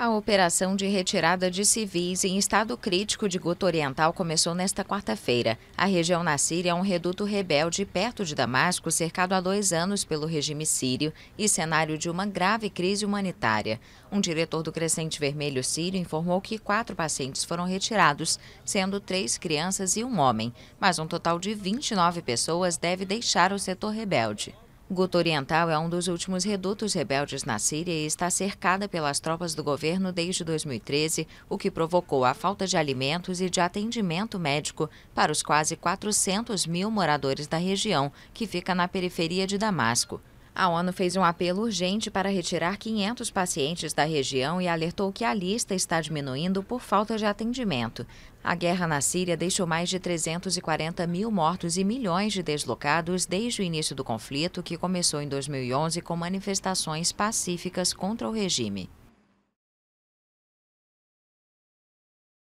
A operação de retirada de civis em estado crítico de Guto Oriental começou nesta quarta-feira. A região na Síria é um reduto rebelde perto de Damasco, cercado há dois anos pelo regime sírio e cenário de uma grave crise humanitária. Um diretor do Crescente Vermelho Sírio informou que quatro pacientes foram retirados, sendo três crianças e um homem, mas um total de 29 pessoas deve deixar o setor rebelde. Guta Oriental é um dos últimos redutos rebeldes na Síria e está cercada pelas tropas do governo desde 2013, o que provocou a falta de alimentos e de atendimento médico para os quase 400 mil moradores da região, que fica na periferia de Damasco. A ONU fez um apelo urgente para retirar 500 pacientes da região e alertou que a lista está diminuindo por falta de atendimento. A guerra na Síria deixou mais de 340 mil mortos e milhões de deslocados desde o início do conflito, que começou em 2011 com manifestações pacíficas contra o regime.